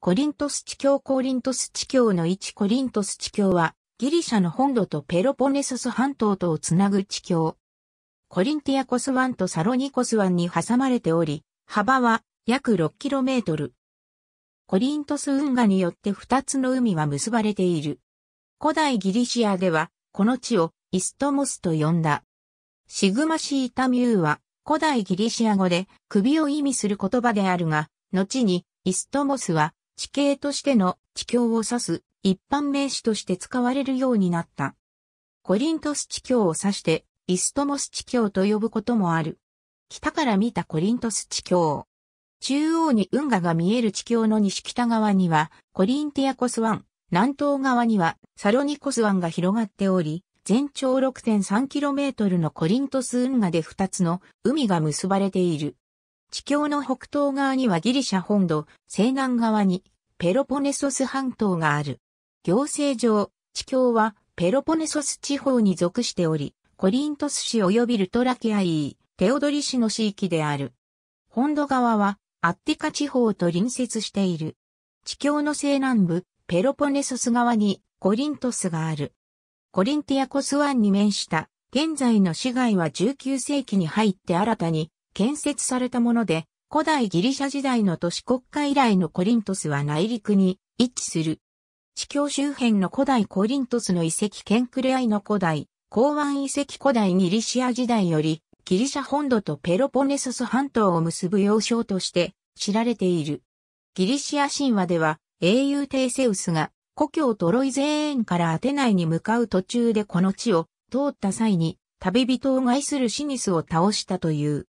コリントス地境、コリントス地境の1コリントス地境は、ギリシャの本土とペロポネソス半島とをつなぐ地境。コリンティアコス湾とサロニコス湾に挟まれており、幅は約 6km。コリントス運河によって2つの海は結ばれている。古代ギリシアでは、この地をイストモスと呼んだ。シグマシータミューは、古代ギリシア語で首を意味する言葉であるが、後にイストモスは地形としての地境を指す一般名詞として使われるようになった。コリントス地境を指して、イストモス地境と呼ぶこともある。北から見たコリントス地境。中央に運河が見える地境の西北側にはコリンティアコス湾、南東側にはサロニコス湾が広がっており、全長 6.3km のコリントス運河で2つの海が結ばれている。地境の北東側にはギリシャ本土、西南側にペロポネソス半島がある。行政上、地境はペロポネソス地方に属しており、コリントス市及びルトラキアイー、テオドリ市の地域である。本土側はアッティカ地方と隣接している。地境の西南部、ペロポネソス側にコリントスがある。コリンティアコス湾に面した現在の市街は19世紀に入って新たに建設されたもので、古代ギリシャ時代の都市国家以来のコリントスは内陸に位置する。地境周辺の古代コリントスの遺跡ケンクレアイの古代、港湾遺跡古代ギリシア時代より、ギリシャ本土とペロポネソス半島を結ぶ要衝として知られている。ギリシア神話では、英雄テイセウスが故郷トロイゼーンからアテナイに向かう途中でこの地を通った際に旅人を害するシニスを倒したという。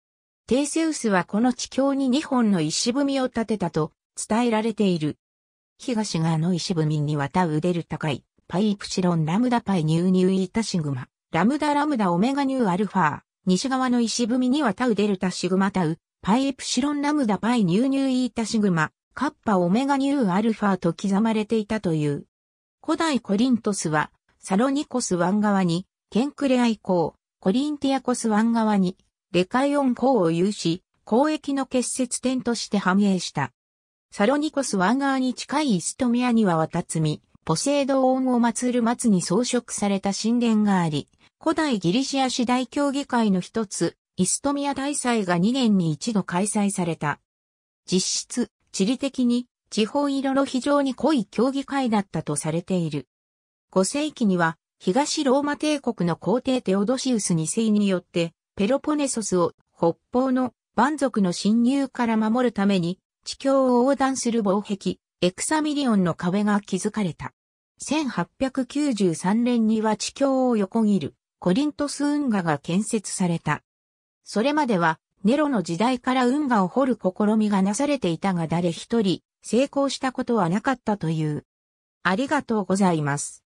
テイセウスはこの地境に2本の石踏みを建てたと伝えられている。東側の石踏みに渡うデルタ海、パイプシロンラムダパイニューニューイタシグマ、ラムダラムダオメガニューアルファ、西側の石踏みに渡うデルタシグマタウ、パイプシロンラムダパイニューニューイタシグマ、カッパオメガニューアルファと刻まれていたという。古代コリントスは、サロニコス湾側に、ケンクレア以降、コリンティアコス湾側に、レカイオン港を有し、交易の結節点として繁栄した。サロニコス湾側に近いイストミアには渡つみ、ポセイドオンを祀る松に装飾された神殿があり、古代ギリシア市大協議会の一つ、イストミア大祭が2年に一度開催された。実質、地理的に地方色の非常に濃い協議会だったとされている。5世紀には東ローマ帝国の皇帝テオドシウス2世によってペロポネソスを北方の蛮族の侵入から守るために地境を横断する防壁、エクサミリオンの壁が築かれた。1893年には地境を横切るコリントス運河が建設された。それまではネロの時代から運河を掘る試みがなされていたが誰一人成功したことはなかったという。ありがとうございます。